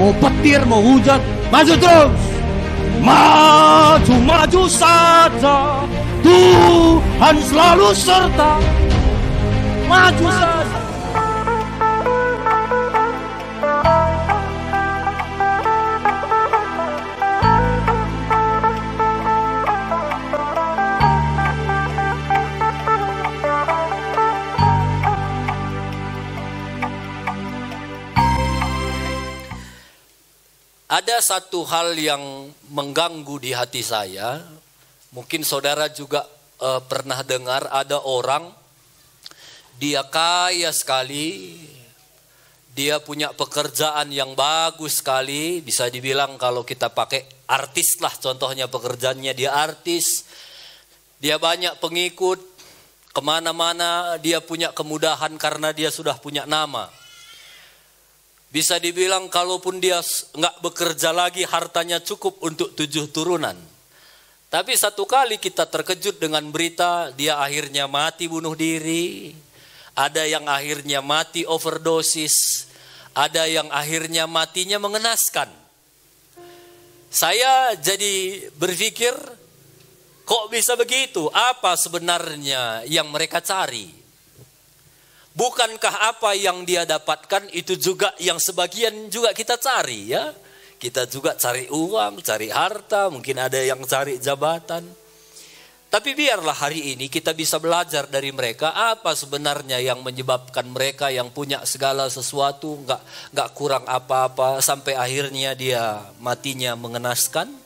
mau petir, mau hujan, maju terus. Maju, maju saja, Tuhan selalu serta. Maju saja. Ada satu hal yang mengganggu di hati saya. Mungkin saudara juga eh, pernah dengar ada orang dia kaya sekali, dia punya pekerjaan yang bagus sekali, bisa dibilang kalau kita pakai artis lah contohnya pekerjaannya dia artis, dia banyak pengikut, kemana-mana dia punya kemudahan karena dia sudah punya nama. Bisa dibilang kalaupun dia nggak bekerja lagi hartanya cukup untuk tujuh turunan. Tapi satu kali kita terkejut dengan berita dia akhirnya mati bunuh diri. Ada yang akhirnya mati overdosis. Ada yang akhirnya matinya mengenaskan. Saya jadi berpikir kok bisa begitu? Apa sebenarnya yang mereka cari? Bukankah apa yang dia dapatkan itu juga yang sebagian juga kita cari ya? Kita juga cari uang, cari harta, mungkin ada yang cari jabatan. Tapi biarlah hari ini kita bisa belajar dari mereka apa sebenarnya yang menyebabkan mereka yang punya segala sesuatu nggak nggak kurang apa-apa sampai akhirnya dia matinya mengenaskan.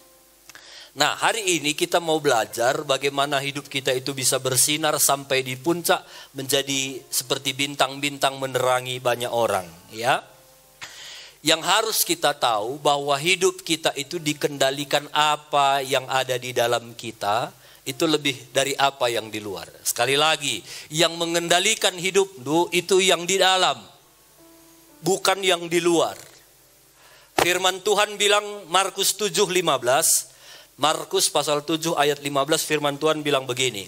Nah, hari ini kita mau belajar bagaimana hidup kita itu bisa bersinar sampai di puncak menjadi seperti bintang-bintang menerangi banyak orang, ya. Yang harus kita tahu bahwa hidup kita itu dikendalikan apa yang ada di dalam kita itu lebih dari apa yang di luar. Sekali lagi, yang mengendalikan hidup itu yang di dalam, bukan yang di luar. Firman Tuhan bilang Markus 7:15 Markus pasal 7 ayat 15 firman Tuhan bilang begini.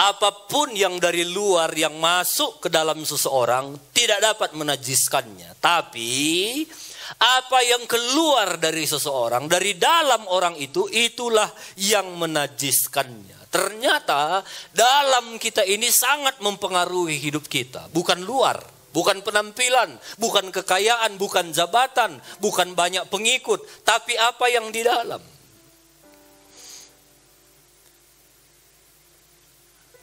Apapun yang dari luar yang masuk ke dalam seseorang tidak dapat menajiskannya. Tapi apa yang keluar dari seseorang, dari dalam orang itu, itulah yang menajiskannya. Ternyata dalam kita ini sangat mempengaruhi hidup kita, bukan luar, bukan penampilan, bukan kekayaan, bukan jabatan, bukan banyak pengikut, tapi apa yang di dalam.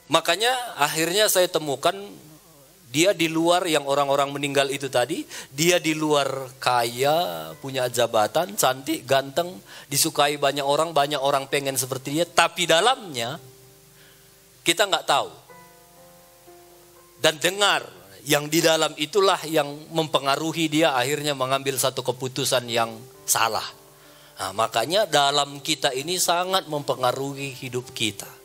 Makanya akhirnya saya temukan dia di luar yang orang-orang meninggal itu tadi, dia di luar kaya, punya jabatan, cantik, ganteng, disukai banyak orang, banyak orang pengen seperti dia, tapi dalamnya kita nggak tahu. Dan dengar, yang di dalam itulah yang mempengaruhi dia akhirnya mengambil satu keputusan yang salah. Nah, makanya dalam kita ini sangat mempengaruhi hidup kita.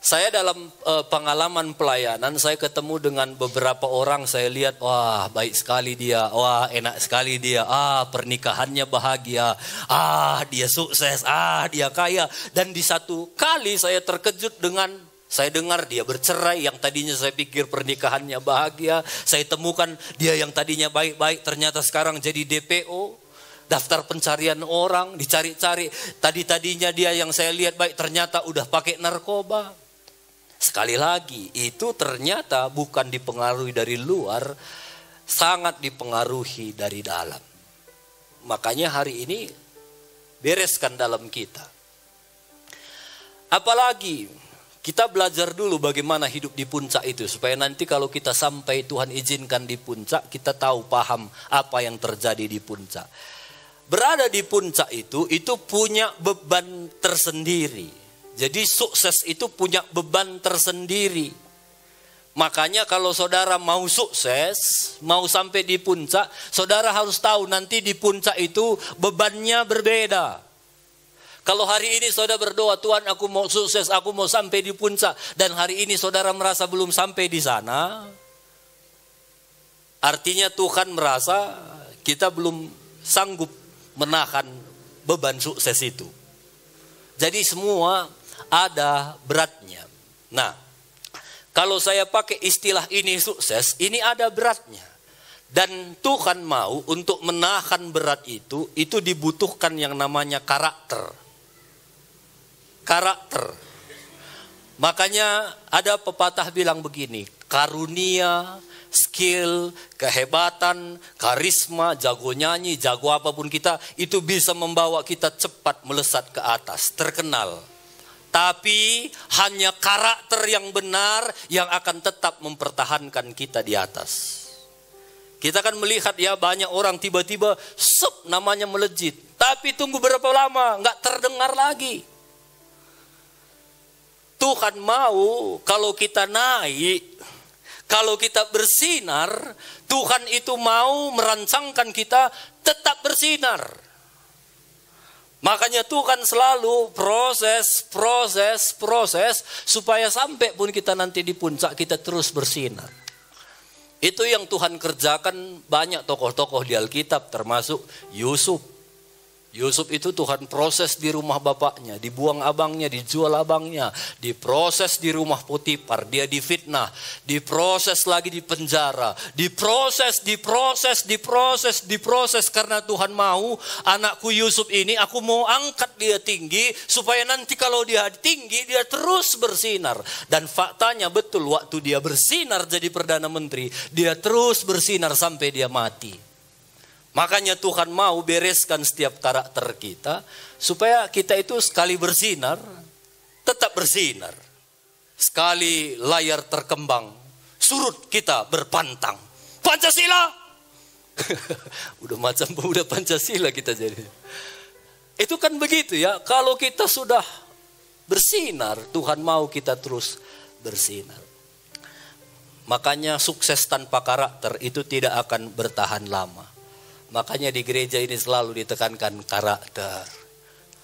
Saya dalam uh, pengalaman pelayanan saya ketemu dengan beberapa orang saya lihat wah baik sekali dia, wah enak sekali dia, ah pernikahannya bahagia, ah dia sukses, ah dia kaya dan di satu kali saya terkejut dengan saya dengar dia bercerai yang tadinya saya pikir pernikahannya bahagia, saya temukan dia yang tadinya baik-baik ternyata sekarang jadi DPO, daftar pencarian orang, dicari-cari. Tadi-tadinya dia yang saya lihat baik ternyata udah pakai narkoba. Sekali lagi, itu ternyata bukan dipengaruhi dari luar, sangat dipengaruhi dari dalam. Makanya hari ini bereskan dalam kita. Apalagi kita belajar dulu bagaimana hidup di puncak itu supaya nanti kalau kita sampai Tuhan izinkan di puncak, kita tahu paham apa yang terjadi di puncak. Berada di puncak itu itu punya beban tersendiri. Jadi sukses itu punya beban tersendiri. Makanya kalau saudara mau sukses, mau sampai di puncak, saudara harus tahu nanti di puncak itu bebannya berbeda. Kalau hari ini saudara berdoa, Tuhan aku mau sukses, aku mau sampai di puncak. Dan hari ini saudara merasa belum sampai di sana. Artinya Tuhan merasa kita belum sanggup menahan beban sukses itu. Jadi semua ada beratnya. Nah, kalau saya pakai istilah ini sukses, ini ada beratnya. Dan Tuhan mau untuk menahan berat itu, itu dibutuhkan yang namanya karakter. Karakter. Makanya ada pepatah bilang begini, karunia, skill, kehebatan, karisma, jago nyanyi, jago apapun kita, itu bisa membawa kita cepat melesat ke atas, terkenal. Tapi hanya karakter yang benar yang akan tetap mempertahankan kita di atas. Kita kan melihat ya banyak orang tiba-tiba sup namanya melejit. Tapi tunggu berapa lama nggak terdengar lagi. Tuhan mau kalau kita naik, kalau kita bersinar, Tuhan itu mau merancangkan kita tetap bersinar. Makanya Tuhan selalu proses, proses, proses supaya sampai pun kita nanti di puncak kita terus bersinar. Itu yang Tuhan kerjakan banyak tokoh-tokoh di Alkitab termasuk Yusuf. Yusuf itu Tuhan proses di rumah bapaknya, dibuang abangnya, dijual abangnya, diproses di rumah Putipar, dia difitnah, diproses lagi di penjara, diproses, diproses, diproses, diproses karena Tuhan mau anakku Yusuf ini aku mau angkat dia tinggi supaya nanti kalau dia tinggi dia terus bersinar. Dan faktanya betul waktu dia bersinar jadi perdana menteri, dia terus bersinar sampai dia mati. Makanya Tuhan mau bereskan setiap karakter kita supaya kita itu sekali bersinar tetap bersinar. Sekali layar terkembang, surut kita berpantang. Pancasila. udah macam udah Pancasila kita jadi. Itu kan begitu ya. Kalau kita sudah bersinar, Tuhan mau kita terus bersinar. Makanya sukses tanpa karakter itu tidak akan bertahan lama. Makanya di gereja ini selalu ditekankan karakter.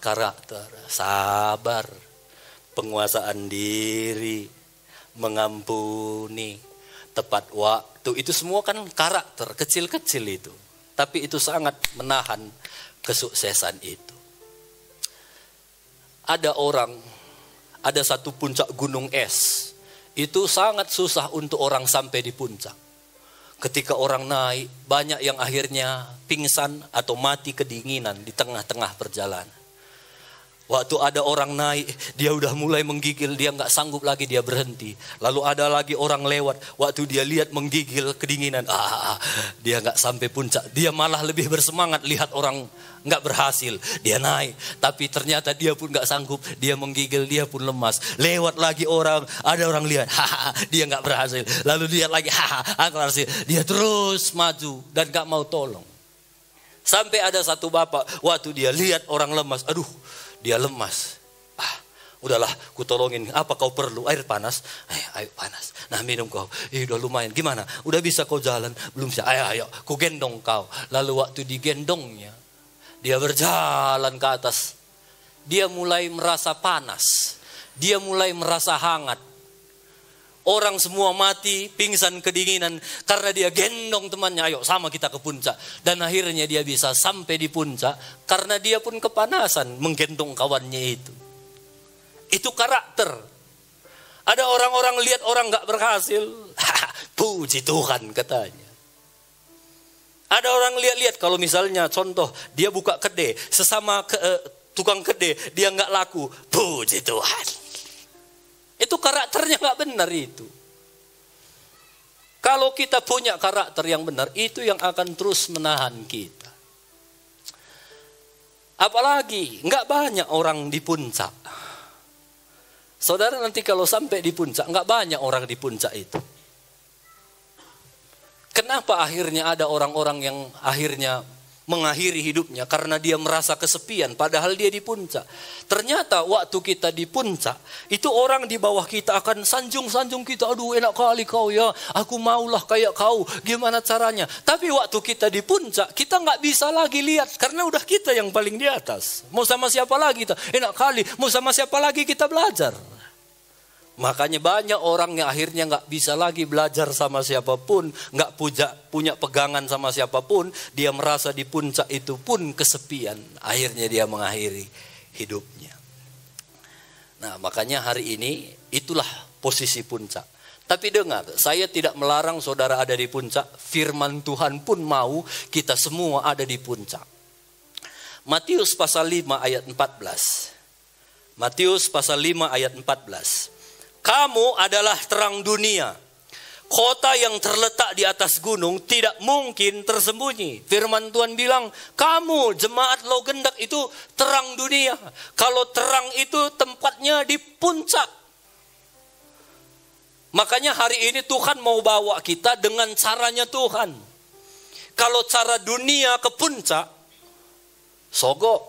Karakter, sabar, penguasaan diri, mengampuni, tepat waktu. Itu semua kan karakter, kecil-kecil itu. Tapi itu sangat menahan kesuksesan itu. Ada orang, ada satu puncak gunung es. Itu sangat susah untuk orang sampai di puncak Ketika orang naik, banyak yang akhirnya pingsan atau mati kedinginan di tengah-tengah perjalanan. Waktu ada orang naik, dia udah mulai menggigil, dia nggak sanggup lagi, dia berhenti. Lalu ada lagi orang lewat, waktu dia lihat menggigil, kedinginan, ah, ah, ah, dia nggak sampai puncak. Dia malah lebih bersemangat lihat orang nggak berhasil, dia naik. Tapi ternyata dia pun nggak sanggup, dia menggigil, dia pun lemas. Lewat lagi orang, ada orang lihat, dia nggak berhasil. Lalu lihat lagi, haha, berhasil. Dia terus maju dan nggak mau tolong. Sampai ada satu bapak, waktu dia lihat orang lemas, aduh, dia lemas. Ah, udahlah, ku tolongin. Apa kau perlu? Air panas? Ayo, eh, ayo panas. Nah minum kau. Ih, udah lumayan. Gimana? Udah bisa kau jalan? Belum bisa. Ayo, ayo. Ku gendong kau. Lalu waktu digendongnya, dia berjalan ke atas. Dia mulai merasa panas. Dia mulai merasa hangat Orang semua mati, pingsan kedinginan karena dia gendong temannya, ayo sama kita ke puncak. Dan akhirnya dia bisa sampai di puncak karena dia pun kepanasan menggendong kawannya itu. Itu karakter. Ada orang-orang lihat orang gak berhasil, puji Tuhan katanya. Ada orang lihat-lihat kalau misalnya contoh dia buka kedai sesama ke, eh, tukang kedai dia nggak laku, puji Tuhan. Itu karakternya nggak benar itu. Kalau kita punya karakter yang benar, itu yang akan terus menahan kita. Apalagi nggak banyak orang di puncak. Saudara nanti kalau sampai di puncak, nggak banyak orang di puncak itu. Kenapa akhirnya ada orang-orang yang akhirnya mengakhiri hidupnya karena dia merasa kesepian padahal dia di puncak. Ternyata waktu kita di puncak, itu orang di bawah kita akan sanjung-sanjung kita, aduh enak kali kau ya, aku maulah kayak kau, gimana caranya. Tapi waktu kita di puncak, kita nggak bisa lagi lihat karena udah kita yang paling di atas. Mau sama siapa lagi kita, enak kali, mau sama siapa lagi kita belajar. Makanya banyak orang yang akhirnya nggak bisa lagi belajar sama siapapun, nggak punya punya pegangan sama siapapun, dia merasa di puncak itu pun kesepian. Akhirnya dia mengakhiri hidupnya. Nah, makanya hari ini itulah posisi puncak. Tapi dengar, saya tidak melarang saudara ada di puncak. Firman Tuhan pun mau kita semua ada di puncak. Matius pasal 5 ayat 14. Matius pasal 5 ayat 14. Kamu adalah terang dunia. Kota yang terletak di atas gunung tidak mungkin tersembunyi. Firman Tuhan bilang, kamu jemaat lo gendak itu terang dunia. Kalau terang itu tempatnya di puncak. Makanya hari ini Tuhan mau bawa kita dengan caranya Tuhan. Kalau cara dunia ke puncak, sogok.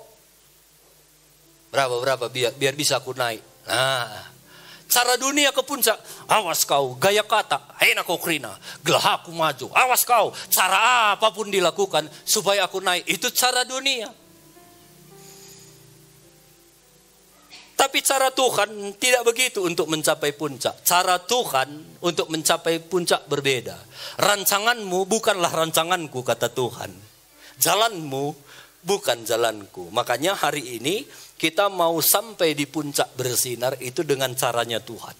Berapa-berapa biar, biar bisa aku naik. Nah, Cara dunia ke puncak. Awas kau, gaya kata, enak kau krina, gelah aku maju. Awas kau, cara apapun dilakukan supaya aku naik. Itu cara dunia. Tapi cara Tuhan tidak begitu untuk mencapai puncak. Cara Tuhan untuk mencapai puncak berbeda. Rancanganmu bukanlah rancanganku, kata Tuhan. Jalanmu bukan jalanku. Makanya hari ini kita mau sampai di puncak bersinar itu dengan caranya Tuhan.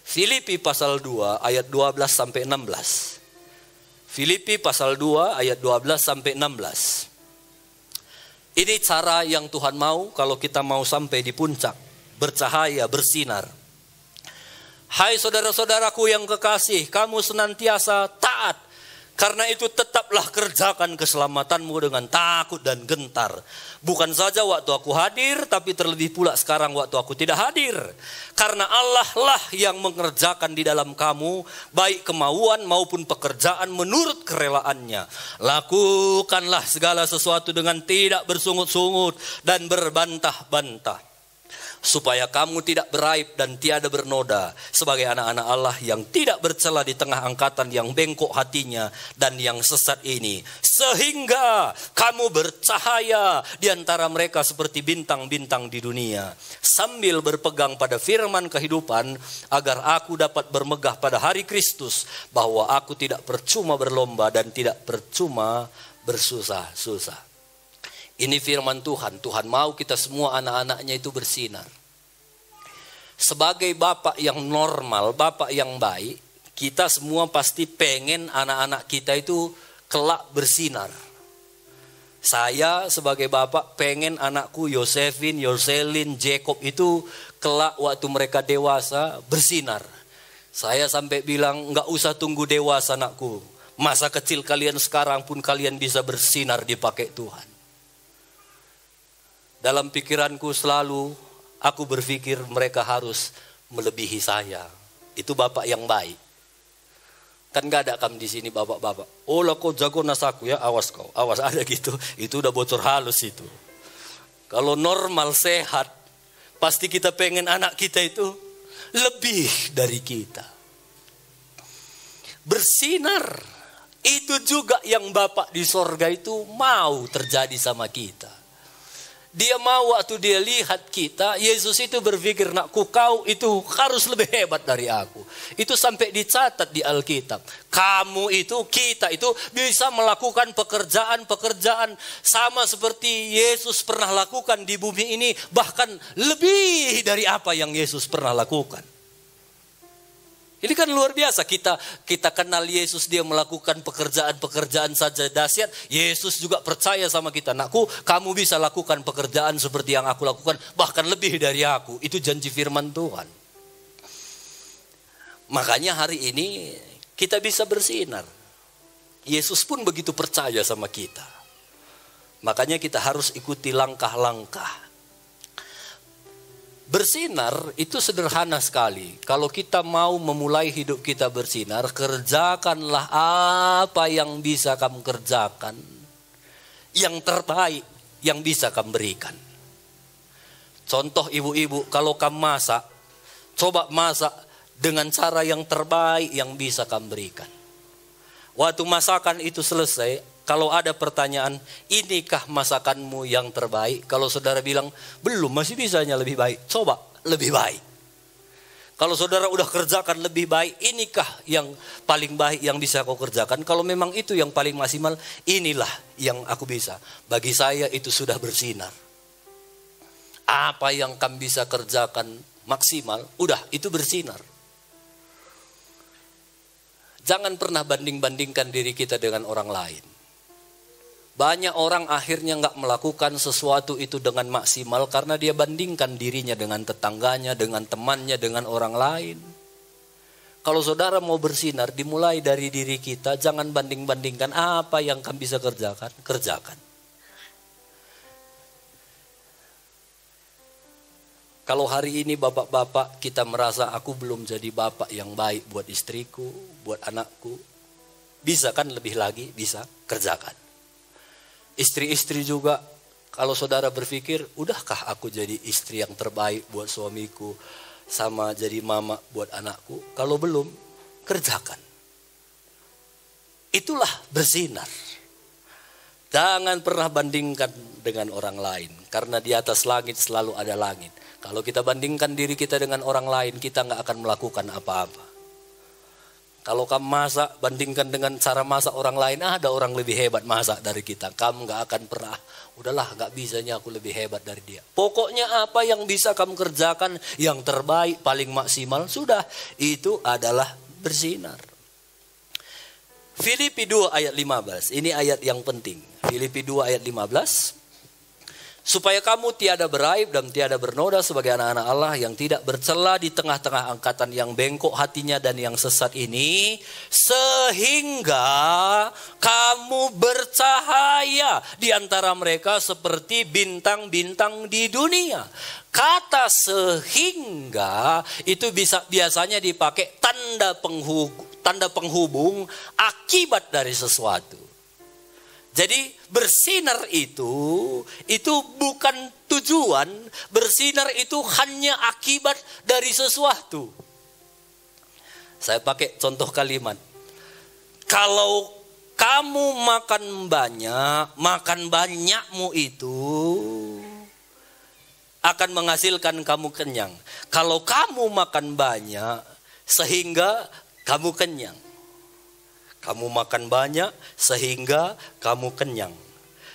Filipi pasal 2 ayat 12 sampai 16. Filipi pasal 2 ayat 12 sampai 16. Ini cara yang Tuhan mau kalau kita mau sampai di puncak, bercahaya, bersinar. Hai saudara-saudaraku yang kekasih, kamu senantiasa taat karena itu tetaplah kerjakan keselamatanmu dengan takut dan gentar. Bukan saja waktu aku hadir, tapi terlebih pula sekarang waktu aku tidak hadir. Karena Allah lah yang mengerjakan di dalam kamu, baik kemauan maupun pekerjaan menurut kerelaannya. Lakukanlah segala sesuatu dengan tidak bersungut-sungut dan berbantah-bantah supaya kamu tidak beraib dan tiada bernoda sebagai anak-anak Allah yang tidak bercela di tengah angkatan yang bengkok hatinya dan yang sesat ini sehingga kamu bercahaya di antara mereka seperti bintang-bintang di dunia sambil berpegang pada firman kehidupan agar aku dapat bermegah pada hari Kristus bahwa aku tidak percuma berlomba dan tidak percuma bersusah-susah ini firman Tuhan. Tuhan mau kita semua anak-anaknya itu bersinar. Sebagai bapak yang normal, bapak yang baik, kita semua pasti pengen anak-anak kita itu kelak bersinar. Saya sebagai bapak pengen anakku Yosefin, Yoselin, Jacob itu kelak waktu mereka dewasa bersinar. Saya sampai bilang nggak usah tunggu dewasa anakku. Masa kecil kalian sekarang pun kalian bisa bersinar dipakai Tuhan. Dalam pikiranku selalu aku berpikir mereka harus melebihi saya. Itu bapak yang baik. Kan gak ada kamu di sini bapak-bapak. Oh lah kau jago nasaku ya, awas kau. Awas ada gitu. Itu udah bocor halus itu. Kalau normal sehat, pasti kita pengen anak kita itu lebih dari kita. Bersinar. Itu juga yang Bapak di sorga itu mau terjadi sama kita. Dia mau waktu dia lihat kita, Yesus itu berpikir, nak kau itu harus lebih hebat dari aku. Itu sampai dicatat di Alkitab. Kamu itu, kita itu bisa melakukan pekerjaan-pekerjaan sama seperti Yesus pernah lakukan di bumi ini. Bahkan lebih dari apa yang Yesus pernah lakukan. Ini kan luar biasa kita kita kenal Yesus dia melakukan pekerjaan-pekerjaan saja dahsyat. Yesus juga percaya sama kita. Nakku, kamu bisa lakukan pekerjaan seperti yang aku lakukan, bahkan lebih dari aku. Itu janji firman Tuhan. Makanya hari ini kita bisa bersinar. Yesus pun begitu percaya sama kita. Makanya kita harus ikuti langkah-langkah Bersinar itu sederhana sekali. Kalau kita mau memulai hidup kita bersinar, kerjakanlah apa yang bisa kamu kerjakan. Yang terbaik yang bisa kamu berikan. Contoh ibu-ibu, kalau kamu masak, coba masak dengan cara yang terbaik yang bisa kamu berikan. Waktu masakan itu selesai, kalau ada pertanyaan, inikah masakanmu yang terbaik? Kalau saudara bilang, belum, masih bisanya lebih baik. Coba lebih baik. Kalau saudara udah kerjakan lebih baik, inikah yang paling baik yang bisa kau kerjakan? Kalau memang itu yang paling maksimal, inilah yang aku bisa. Bagi saya itu sudah bersinar. Apa yang kamu bisa kerjakan maksimal, udah itu bersinar. Jangan pernah banding-bandingkan diri kita dengan orang lain. Banyak orang akhirnya nggak melakukan sesuatu itu dengan maksimal karena dia bandingkan dirinya dengan tetangganya, dengan temannya, dengan orang lain. Kalau saudara mau bersinar, dimulai dari diri kita. Jangan banding-bandingkan apa yang kamu bisa kerjakan, kerjakan. Kalau hari ini bapak-bapak kita merasa aku belum jadi bapak yang baik buat istriku, buat anakku. Bisa kan lebih lagi, bisa kerjakan istri-istri juga. Kalau saudara berpikir, udahkah aku jadi istri yang terbaik buat suamiku, sama jadi mama buat anakku? Kalau belum, kerjakan. Itulah bersinar. Jangan pernah bandingkan dengan orang lain, karena di atas langit selalu ada langit. Kalau kita bandingkan diri kita dengan orang lain, kita nggak akan melakukan apa-apa. Kalau kamu masak, bandingkan dengan cara masak orang lain, ada orang lebih hebat masak dari kita. Kamu nggak akan pernah, udahlah nggak bisanya aku lebih hebat dari dia. Pokoknya apa yang bisa kamu kerjakan, yang terbaik, paling maksimal, sudah. Itu adalah bersinar. Filipi 2 ayat 15, ini ayat yang penting. Filipi 2 ayat 15, supaya kamu tiada beraib dan tiada bernoda sebagai anak-anak Allah yang tidak bercela di tengah-tengah angkatan yang bengkok hatinya dan yang sesat ini sehingga kamu bercahaya di antara mereka seperti bintang-bintang di dunia kata sehingga itu bisa biasanya dipakai tanda penghubung, tanda penghubung akibat dari sesuatu. Jadi bersinar itu itu bukan tujuan, bersinar itu hanya akibat dari sesuatu. Saya pakai contoh kalimat. Kalau kamu makan banyak, makan banyakmu itu akan menghasilkan kamu kenyang. Kalau kamu makan banyak sehingga kamu kenyang. Kamu makan banyak sehingga kamu kenyang.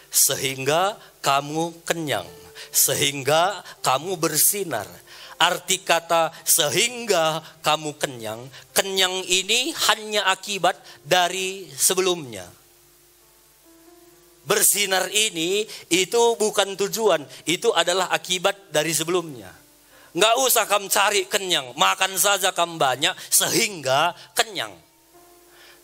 Sehingga kamu kenyang. Sehingga kamu bersinar. Arti kata sehingga kamu kenyang, kenyang ini hanya akibat dari sebelumnya. Bersinar ini itu bukan tujuan, itu adalah akibat dari sebelumnya. Nggak usah kamu cari kenyang, makan saja kamu banyak sehingga kenyang.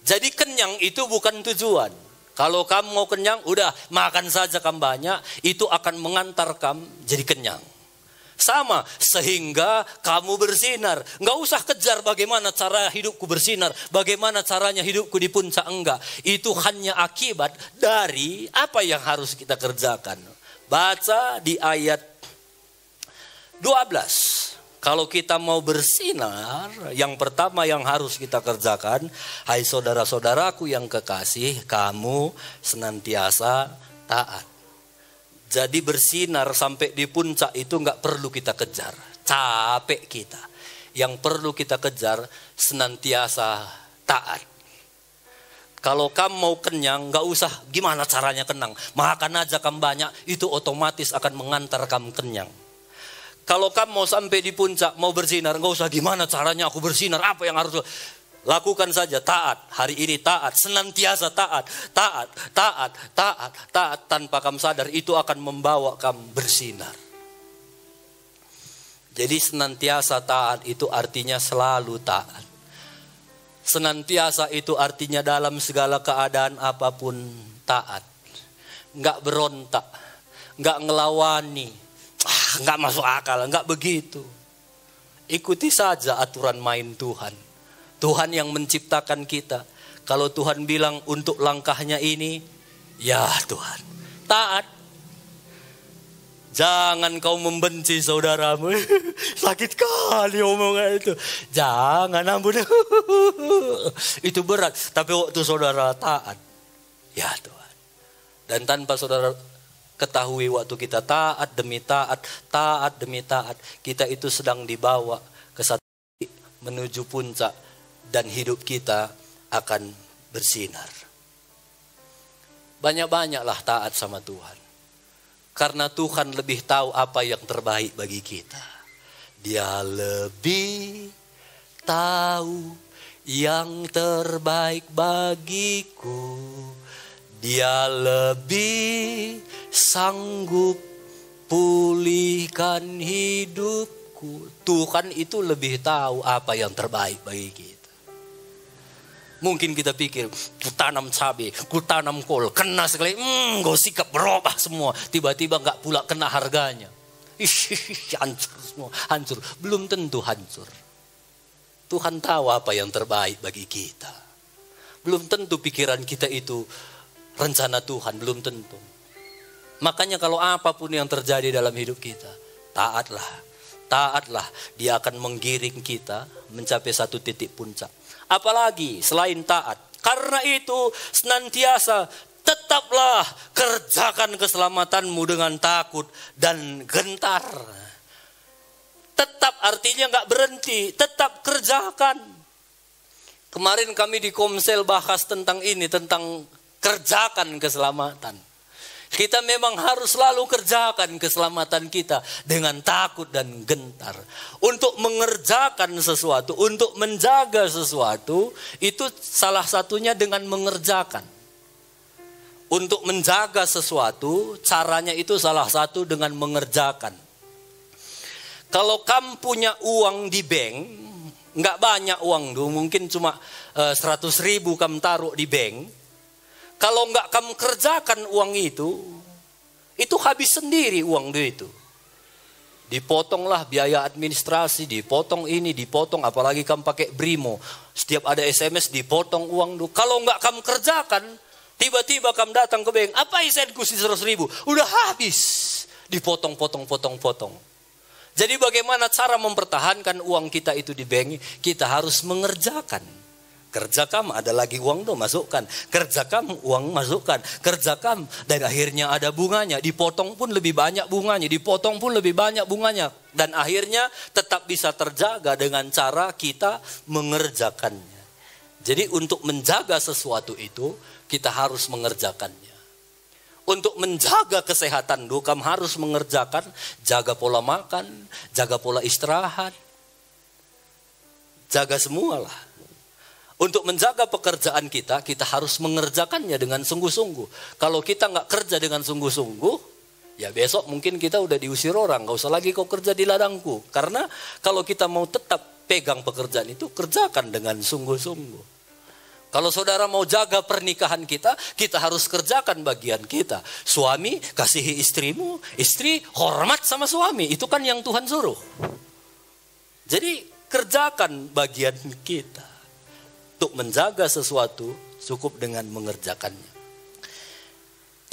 Jadi kenyang itu bukan tujuan. Kalau kamu mau kenyang, udah makan saja kamu banyak, itu akan mengantar kamu jadi kenyang. Sama, sehingga kamu bersinar. Nggak usah kejar bagaimana cara hidupku bersinar, bagaimana caranya hidupku di puncak. Enggak, itu hanya akibat dari apa yang harus kita kerjakan. Baca di ayat 12. Kalau kita mau bersinar, yang pertama yang harus kita kerjakan, hai saudara-saudaraku yang kekasih, kamu senantiasa taat. Jadi bersinar sampai di puncak itu nggak perlu kita kejar, capek kita. Yang perlu kita kejar senantiasa taat. Kalau kamu mau kenyang, nggak usah gimana caranya kenang, Makan aja kamu banyak, itu otomatis akan mengantar kamu kenyang. Kalau kamu mau sampai di puncak, mau bersinar, nggak usah gimana caranya aku bersinar, apa yang harus lakukan saja taat hari ini taat senantiasa taat taat taat taat taat tanpa kamu sadar itu akan membawa kamu bersinar jadi senantiasa taat itu artinya selalu taat senantiasa itu artinya dalam segala keadaan apapun taat nggak berontak nggak ngelawani Ah, nggak masuk akal, nggak begitu. Ikuti saja aturan main Tuhan. Tuhan yang menciptakan kita. Kalau Tuhan bilang untuk langkahnya ini, ya Tuhan, taat. Jangan kau membenci saudaramu. Sakit kali omongan itu. Jangan ampun. itu berat. Tapi waktu saudara taat, ya Tuhan. Dan tanpa saudara Ketahui waktu kita taat demi taat, taat demi taat, kita itu sedang dibawa ke satu menuju puncak dan hidup kita akan bersinar. Banyak-banyaklah taat sama Tuhan. Karena Tuhan lebih tahu apa yang terbaik bagi kita. Dia lebih tahu yang terbaik bagiku. Dia lebih sanggup pulihkan hidupku. Tuhan itu lebih tahu apa yang terbaik bagi kita. Mungkin kita pikir, ku tanam cabai, ku tanam kol, kena sekali, hmm, gue sikap berubah semua. Tiba-tiba gak pula kena harganya. Ish, hancur semua, hancur. Belum tentu hancur. Tuhan tahu apa yang terbaik bagi kita. Belum tentu pikiran kita itu rencana Tuhan, belum tentu. Makanya kalau apapun yang terjadi dalam hidup kita, taatlah. Taatlah, dia akan menggiring kita mencapai satu titik puncak. Apalagi selain taat. Karena itu senantiasa tetaplah kerjakan keselamatanmu dengan takut dan gentar. Tetap artinya nggak berhenti, tetap kerjakan. Kemarin kami di Komsel bahas tentang ini, tentang kerjakan keselamatan. Kita memang harus selalu kerjakan keselamatan kita dengan takut dan gentar. Untuk mengerjakan sesuatu, untuk menjaga sesuatu, itu salah satunya dengan mengerjakan. Untuk menjaga sesuatu, caranya itu salah satu dengan mengerjakan. Kalau kamu punya uang di bank, nggak banyak uang tuh, mungkin cuma eh, seratus ribu kamu taruh di bank, kalau nggak kamu kerjakan uang itu, itu habis sendiri uang itu. Dipotonglah biaya administrasi, dipotong ini, dipotong apalagi kamu pakai Brimo. Setiap ada SMS dipotong uang dulu. Kalau nggak kamu kerjakan, tiba-tiba kamu datang ke bank, apa isianku seratus ribu? Udah habis. Dipotong, potong, potong, potong. Jadi bagaimana cara mempertahankan uang kita itu di bank? Kita harus mengerjakan. Kerja kamu ada lagi uang tuh masukkan. Kerja kamu uang masukkan. Kerja kamu dan akhirnya ada bunganya. Dipotong pun lebih banyak bunganya. Dipotong pun lebih banyak bunganya. Dan akhirnya tetap bisa terjaga dengan cara kita mengerjakannya. Jadi untuk menjaga sesuatu itu kita harus mengerjakannya. Untuk menjaga kesehatan tuh kamu harus mengerjakan. Jaga pola makan. Jaga pola istirahat. Jaga semualah untuk menjaga pekerjaan kita, kita harus mengerjakannya dengan sungguh-sungguh. Kalau kita nggak kerja dengan sungguh-sungguh, ya besok mungkin kita udah diusir orang. Gak usah lagi kau kerja di ladangku. Karena kalau kita mau tetap pegang pekerjaan itu, kerjakan dengan sungguh-sungguh. Kalau saudara mau jaga pernikahan kita, kita harus kerjakan bagian kita. Suami, kasihi istrimu. Istri, hormat sama suami. Itu kan yang Tuhan suruh. Jadi, kerjakan bagian kita untuk menjaga sesuatu cukup dengan mengerjakannya.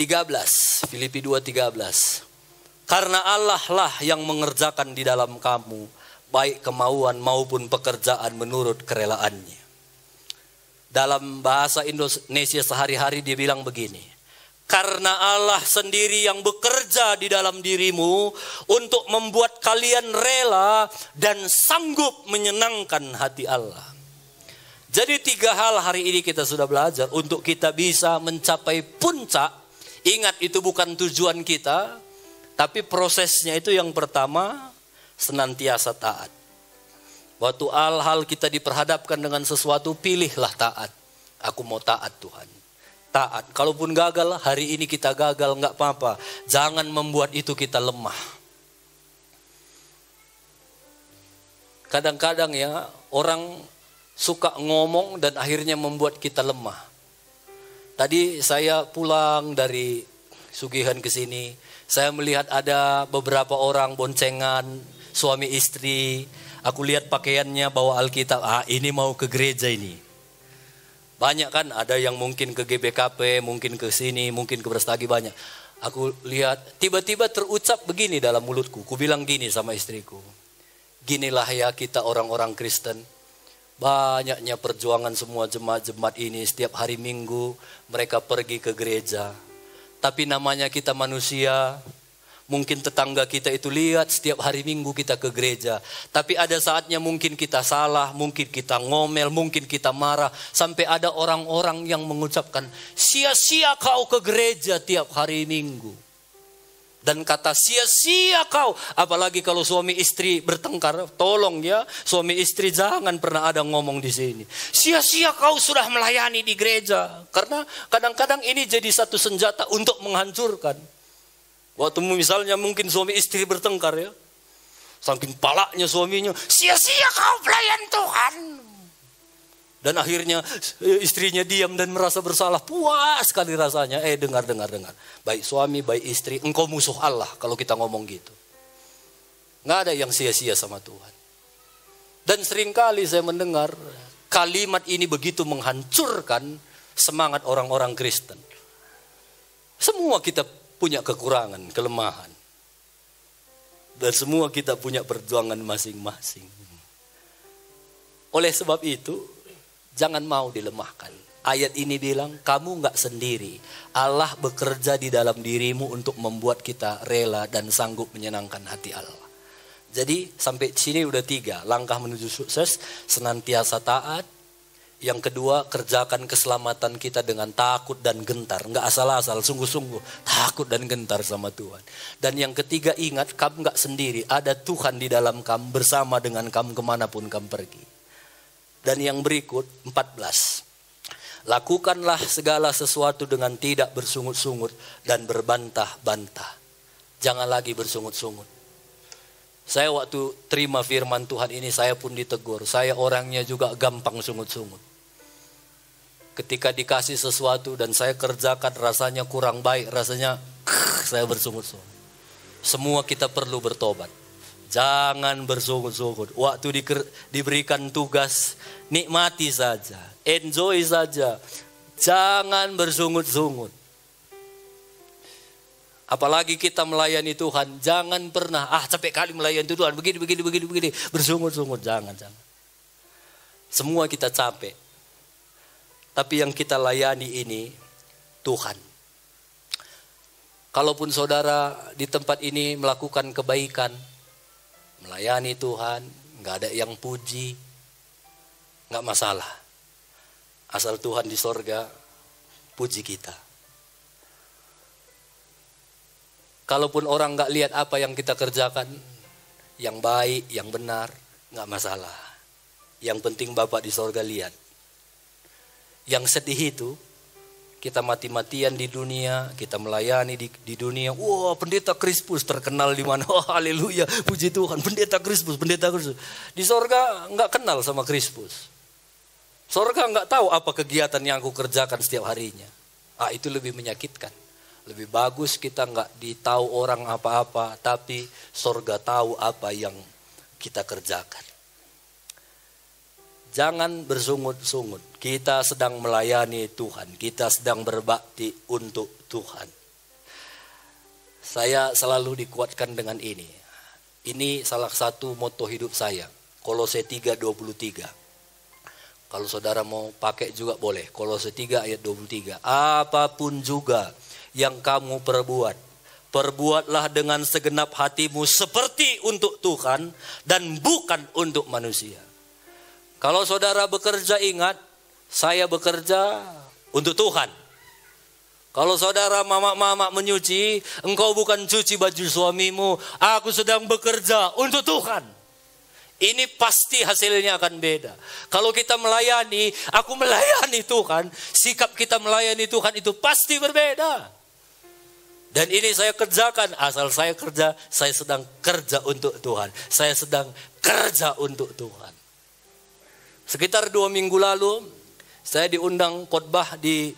13 Filipi 2:13 Karena Allah lah yang mengerjakan di dalam kamu baik kemauan maupun pekerjaan menurut kerelaannya. Dalam bahasa Indonesia sehari-hari dia bilang begini, karena Allah sendiri yang bekerja di dalam dirimu untuk membuat kalian rela dan sanggup menyenangkan hati Allah. Jadi tiga hal hari ini kita sudah belajar untuk kita bisa mencapai puncak. Ingat itu bukan tujuan kita, tapi prosesnya itu yang pertama senantiasa taat. Waktu hal-hal kita diperhadapkan dengan sesuatu, pilihlah taat. Aku mau taat Tuhan. Taat. Kalaupun gagal, hari ini kita gagal, nggak apa-apa. Jangan membuat itu kita lemah. Kadang-kadang ya, orang suka ngomong dan akhirnya membuat kita lemah. Tadi saya pulang dari Sugihan ke sini, saya melihat ada beberapa orang boncengan suami istri. Aku lihat pakaiannya bawa Alkitab. Ah, ini mau ke gereja ini. Banyak kan ada yang mungkin ke GBKP, mungkin ke sini, mungkin ke Brastagi banyak. Aku lihat tiba-tiba terucap begini dalam mulutku. Ku bilang gini sama istriku. Ginilah ya kita orang-orang Kristen Banyaknya perjuangan semua jemaat-jemaat ini setiap hari minggu mereka pergi ke gereja. Tapi namanya kita manusia, mungkin tetangga kita itu lihat setiap hari minggu kita ke gereja. Tapi ada saatnya mungkin kita salah, mungkin kita ngomel, mungkin kita marah. Sampai ada orang-orang yang mengucapkan, sia-sia kau ke gereja tiap hari minggu dan kata sia-sia kau. Apalagi kalau suami istri bertengkar, tolong ya suami istri jangan pernah ada ngomong di sini. Sia-sia kau sudah melayani di gereja. Karena kadang-kadang ini jadi satu senjata untuk menghancurkan. Waktu misalnya mungkin suami istri bertengkar ya. Saking palaknya suaminya, sia-sia kau pelayan Tuhan. Dan akhirnya eh, istrinya diam dan merasa bersalah. Puas sekali rasanya. Eh dengar, dengar, dengar. Baik suami, baik istri. Engkau musuh Allah kalau kita ngomong gitu. Nggak ada yang sia-sia sama Tuhan. Dan seringkali saya mendengar kalimat ini begitu menghancurkan semangat orang-orang Kristen. Semua kita punya kekurangan, kelemahan. Dan semua kita punya perjuangan masing-masing. Oleh sebab itu, Jangan mau dilemahkan. Ayat ini bilang, kamu nggak sendiri. Allah bekerja di dalam dirimu untuk membuat kita rela dan sanggup menyenangkan hati Allah. Jadi sampai sini udah tiga. Langkah menuju sukses, senantiasa taat. Yang kedua, kerjakan keselamatan kita dengan takut dan gentar. Nggak asal-asal, sungguh-sungguh. Takut dan gentar sama Tuhan. Dan yang ketiga, ingat kamu nggak sendiri. Ada Tuhan di dalam kamu bersama dengan kamu kemanapun kamu pergi dan yang berikut 14. Lakukanlah segala sesuatu dengan tidak bersungut-sungut dan berbantah-bantah. Jangan lagi bersungut-sungut. Saya waktu terima firman Tuhan ini saya pun ditegur. Saya orangnya juga gampang sungut-sungut. Ketika dikasih sesuatu dan saya kerjakan rasanya kurang baik, rasanya saya bersungut-sungut. Semua kita perlu bertobat. Jangan bersungut-sungut Waktu di, diberikan tugas, nikmati saja. Enjoy saja. Jangan bersungut-sungut. Apalagi kita melayani Tuhan, jangan pernah ah capek kali melayani Tuhan, begini begini begini begini, bersungut-sungut jangan jangan. Semua kita capek. Tapi yang kita layani ini Tuhan. Kalaupun saudara di tempat ini melakukan kebaikan, melayani Tuhan, nggak ada yang puji, nggak masalah. Asal Tuhan di sorga, puji kita. Kalaupun orang nggak lihat apa yang kita kerjakan, yang baik, yang benar, nggak masalah. Yang penting Bapak di sorga lihat. Yang sedih itu, kita mati-matian di dunia, kita melayani di, di dunia. Wah, wow, pendeta Kristus terkenal di mana? Oh, haleluya, puji Tuhan. Pendeta Kristus, pendeta Kristus. Di sorga nggak kenal sama Kristus. Sorga nggak tahu apa kegiatan yang aku kerjakan setiap harinya. Ah, itu lebih menyakitkan. Lebih bagus kita nggak ditahu orang apa-apa, tapi sorga tahu apa yang kita kerjakan. Jangan bersungut-sungut. Kita sedang melayani Tuhan. Kita sedang berbakti untuk Tuhan. Saya selalu dikuatkan dengan ini. Ini salah satu moto hidup saya. Kolose 3:23. Kalau saudara mau pakai juga boleh. Kolose 3 ayat 23. Apapun juga yang kamu perbuat, perbuatlah dengan segenap hatimu seperti untuk Tuhan dan bukan untuk manusia. Kalau saudara bekerja ingat, saya bekerja untuk Tuhan. Kalau saudara mama-mama menyuci, engkau bukan cuci baju suamimu, aku sedang bekerja untuk Tuhan. Ini pasti hasilnya akan beda. Kalau kita melayani, aku melayani Tuhan, sikap kita melayani Tuhan itu pasti berbeda. Dan ini saya kerjakan, asal saya kerja, saya sedang kerja untuk Tuhan. Saya sedang kerja untuk Tuhan. Sekitar dua minggu lalu, saya diundang khotbah di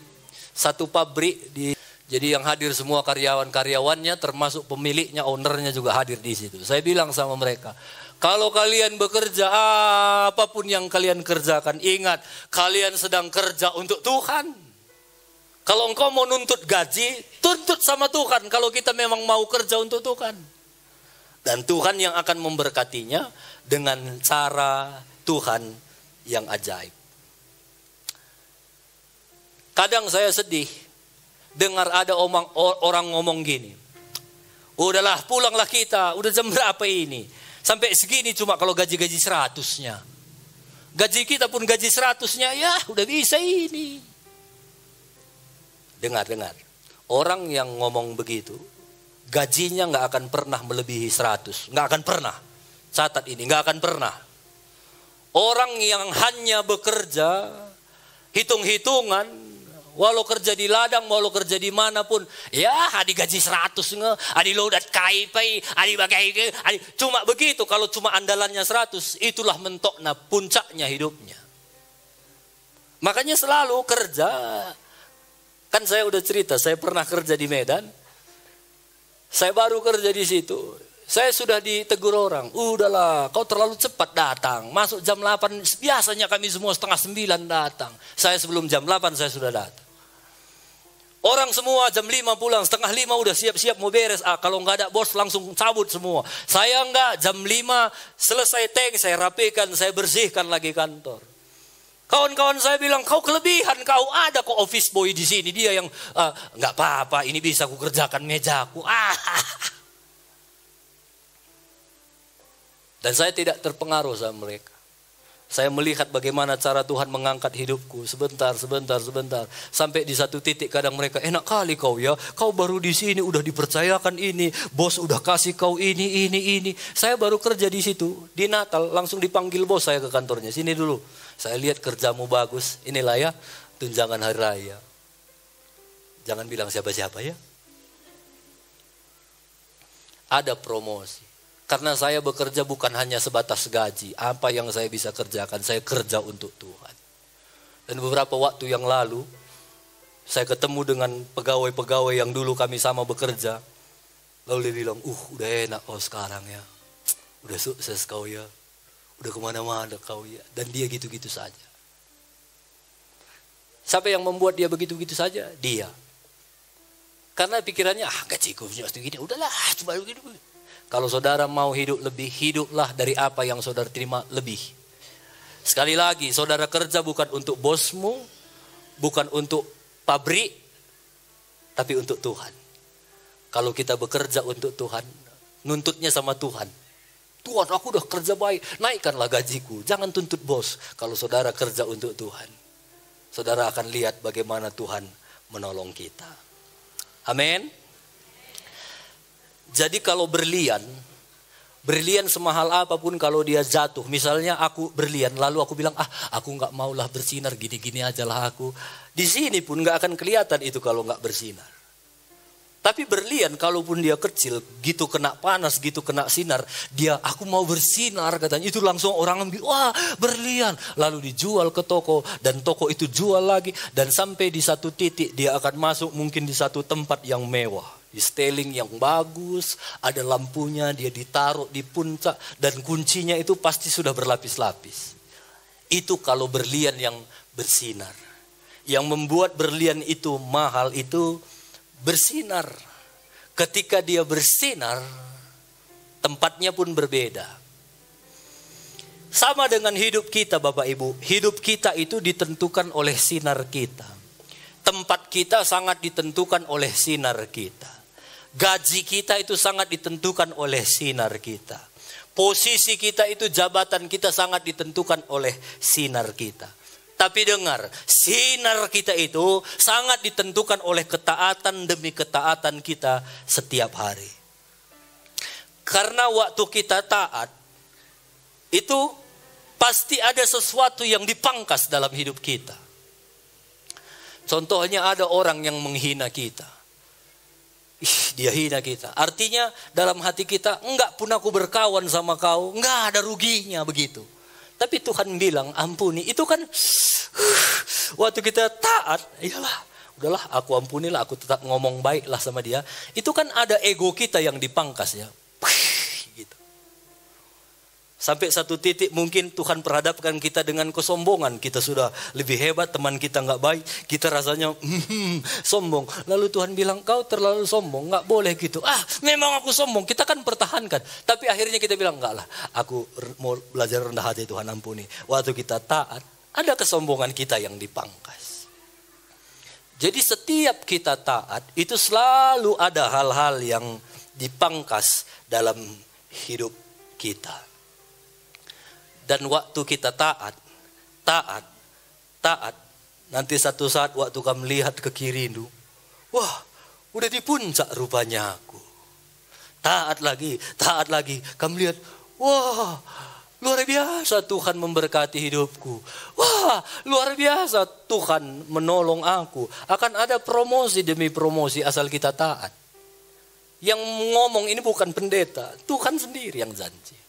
satu pabrik. Di, jadi yang hadir semua karyawan-karyawannya, termasuk pemiliknya, ownernya juga hadir di situ. Saya bilang sama mereka, kalau kalian bekerja apapun yang kalian kerjakan, ingat kalian sedang kerja untuk Tuhan. Kalau engkau mau nuntut gaji, tuntut sama Tuhan. Kalau kita memang mau kerja untuk Tuhan. Dan Tuhan yang akan memberkatinya dengan cara Tuhan yang ajaib. Kadang saya sedih dengar ada omong, orang ngomong gini. Udahlah pulanglah kita, udah jam berapa ini? Sampai segini cuma kalau gaji-gaji seratusnya. Gaji kita pun gaji seratusnya, ya udah bisa ini. Dengar, dengar. Orang yang ngomong begitu, gajinya nggak akan pernah melebihi seratus. Nggak akan pernah. Catat ini, nggak akan pernah. Orang yang hanya bekerja, hitung-hitungan, walau kerja di ladang, walau kerja di manapun, ya hadi gaji 100 nge, adi lodat kaipai, adi bagai, adi cuma begitu. Kalau cuma andalannya 100, itulah mentokna puncaknya hidupnya. Makanya selalu kerja. Kan saya udah cerita, saya pernah kerja di Medan. Saya baru kerja di situ. Saya sudah ditegur orang, udahlah kau terlalu cepat datang. Masuk jam 8, biasanya kami semua setengah 9 datang. Saya sebelum jam 8 saya sudah datang. Orang semua jam 5 pulang, setengah 5 udah siap-siap mau beres. Ah, kalau nggak ada bos langsung cabut semua. Saya nggak, jam 5 selesai tank, saya rapikan, saya bersihkan lagi kantor. Kawan-kawan saya bilang, kau kelebihan, kau ada kok office boy di sini. Dia yang, ah, nggak ah, apa-apa, ini bisa aku kerjakan mejaku. Ah, Dan saya tidak terpengaruh sama mereka. Saya melihat bagaimana cara Tuhan mengangkat hidupku sebentar, sebentar, sebentar. Sampai di satu titik kadang mereka enak kali kau ya. Kau baru di sini udah dipercayakan ini, bos udah kasih kau ini, ini, ini. Saya baru kerja di situ di Natal langsung dipanggil bos saya ke kantornya. Sini dulu. Saya lihat kerjamu bagus. Inilah ya tunjangan hari raya. Jangan bilang siapa-siapa ya. Ada promosi. Karena saya bekerja bukan hanya sebatas gaji. Apa yang saya bisa kerjakan, saya kerja untuk Tuhan. Dan beberapa waktu yang lalu, saya ketemu dengan pegawai-pegawai yang dulu kami sama bekerja. Lalu dia bilang, uh udah enak kau sekarang ya. Udah sukses kau ya. Udah kemana-mana kau ya. Dan dia gitu-gitu saja. Siapa yang membuat dia begitu gitu saja? Dia. Karena pikirannya, ah gajiku punya segini, udahlah cuma begini. begini kalau saudara mau hidup lebih, hiduplah dari apa yang saudara terima lebih. Sekali lagi, saudara kerja bukan untuk bosmu, bukan untuk pabrik, tapi untuk Tuhan. Kalau kita bekerja untuk Tuhan, nuntutnya sama Tuhan. Tuhan, aku udah kerja baik, naikkanlah gajiku. Jangan tuntut bos kalau saudara kerja untuk Tuhan. Saudara akan lihat bagaimana Tuhan menolong kita. Amin. Jadi kalau berlian, berlian semahal apapun kalau dia jatuh. Misalnya aku berlian, lalu aku bilang, ah aku nggak maulah bersinar, gini-gini aja lah aku. Di sini pun nggak akan kelihatan itu kalau nggak bersinar. Tapi berlian kalaupun dia kecil, gitu kena panas, gitu kena sinar, dia aku mau bersinar katanya. Itu langsung orang ambil, wah berlian. Lalu dijual ke toko dan toko itu jual lagi. Dan sampai di satu titik dia akan masuk mungkin di satu tempat yang mewah di steling yang bagus, ada lampunya, dia ditaruh di puncak, dan kuncinya itu pasti sudah berlapis-lapis. Itu kalau berlian yang bersinar. Yang membuat berlian itu mahal itu bersinar. Ketika dia bersinar, tempatnya pun berbeda. Sama dengan hidup kita Bapak Ibu, hidup kita itu ditentukan oleh sinar kita. Tempat kita sangat ditentukan oleh sinar kita Gaji kita itu sangat ditentukan oleh sinar kita. Posisi kita itu jabatan kita sangat ditentukan oleh sinar kita. Tapi dengar, sinar kita itu sangat ditentukan oleh ketaatan demi ketaatan kita setiap hari. Karena waktu kita taat, itu pasti ada sesuatu yang dipangkas dalam hidup kita. Contohnya ada orang yang menghina kita. Ih, dia hina kita. Artinya dalam hati kita, enggak pun aku berkawan sama kau, enggak ada ruginya begitu. Tapi Tuhan bilang, ampuni. Itu kan waktu kita taat, iyalah udahlah aku ampunilah aku tetap ngomong baiklah sama dia itu kan ada ego kita yang dipangkas ya Sampai satu titik mungkin Tuhan perhadapkan kita dengan kesombongan. Kita sudah lebih hebat, teman kita nggak baik. Kita rasanya hmm, sombong. Lalu Tuhan bilang, kau terlalu sombong, nggak boleh gitu. Ah, memang aku sombong, kita kan pertahankan. Tapi akhirnya kita bilang, enggak lah, aku mau belajar rendah hati Tuhan ampuni. Waktu kita taat, ada kesombongan kita yang dipangkas. Jadi setiap kita taat, itu selalu ada hal-hal yang dipangkas dalam hidup kita. Dan waktu kita taat, taat, taat. Nanti satu saat waktu kamu lihat ke kiri itu, wah udah di puncak rupanya aku. Taat lagi, taat lagi. Kamu lihat, wah luar biasa Tuhan memberkati hidupku. Wah luar biasa Tuhan menolong aku. Akan ada promosi demi promosi asal kita taat. Yang ngomong ini bukan pendeta, Tuhan sendiri yang janji.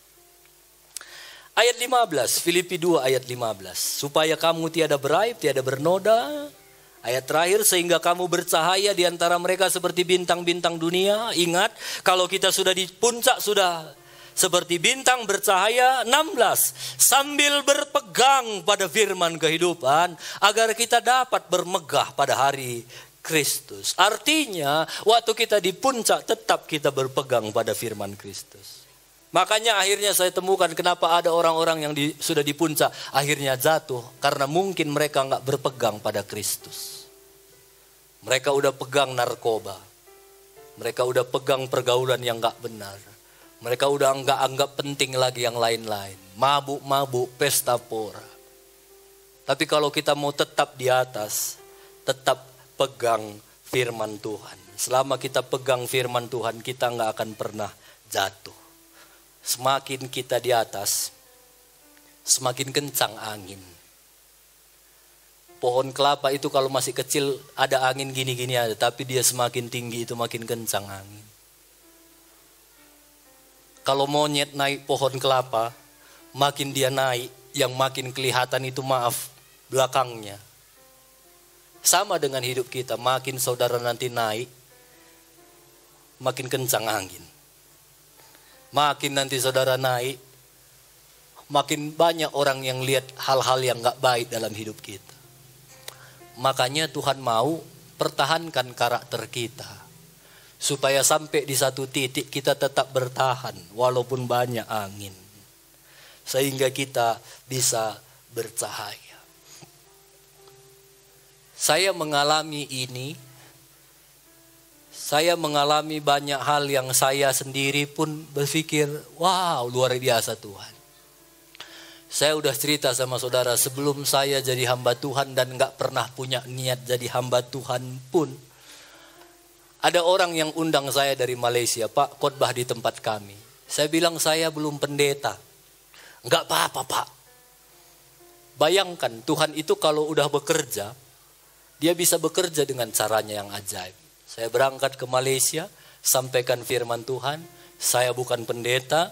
Ayat 15, Filipi 2 ayat 15. Supaya kamu tiada beraib, tiada bernoda. Ayat terakhir, sehingga kamu bercahaya di antara mereka seperti bintang-bintang dunia. Ingat, kalau kita sudah di puncak, sudah seperti bintang bercahaya 16 sambil berpegang pada firman kehidupan agar kita dapat bermegah pada hari Kristus. Artinya, waktu kita di puncak tetap kita berpegang pada firman Kristus. Makanya akhirnya saya temukan kenapa ada orang-orang yang di, sudah di puncak akhirnya jatuh karena mungkin mereka nggak berpegang pada Kristus. Mereka udah pegang narkoba, mereka udah pegang pergaulan yang nggak benar, mereka udah nggak anggap penting lagi yang lain-lain, mabuk-mabuk, pesta pora. Tapi kalau kita mau tetap di atas, tetap pegang firman Tuhan. Selama kita pegang firman Tuhan, kita nggak akan pernah jatuh semakin kita di atas, semakin kencang angin. Pohon kelapa itu kalau masih kecil ada angin gini-gini ada, tapi dia semakin tinggi itu makin kencang angin. Kalau monyet naik pohon kelapa, makin dia naik, yang makin kelihatan itu maaf, belakangnya. Sama dengan hidup kita, makin saudara nanti naik, makin kencang angin. Makin nanti saudara naik, makin banyak orang yang lihat hal-hal yang gak baik dalam hidup kita. Makanya Tuhan mau pertahankan karakter kita. Supaya sampai di satu titik kita tetap bertahan walaupun banyak angin. Sehingga kita bisa bercahaya. Saya mengalami ini saya mengalami banyak hal yang saya sendiri pun berpikir, wow luar biasa Tuhan. Saya udah cerita sama saudara sebelum saya jadi hamba Tuhan dan gak pernah punya niat jadi hamba Tuhan pun. Ada orang yang undang saya dari Malaysia, Pak khotbah di tempat kami. Saya bilang saya belum pendeta. Gak apa-apa Pak. Bayangkan Tuhan itu kalau udah bekerja, dia bisa bekerja dengan caranya yang ajaib. Saya berangkat ke Malaysia, sampaikan firman Tuhan. Saya bukan pendeta,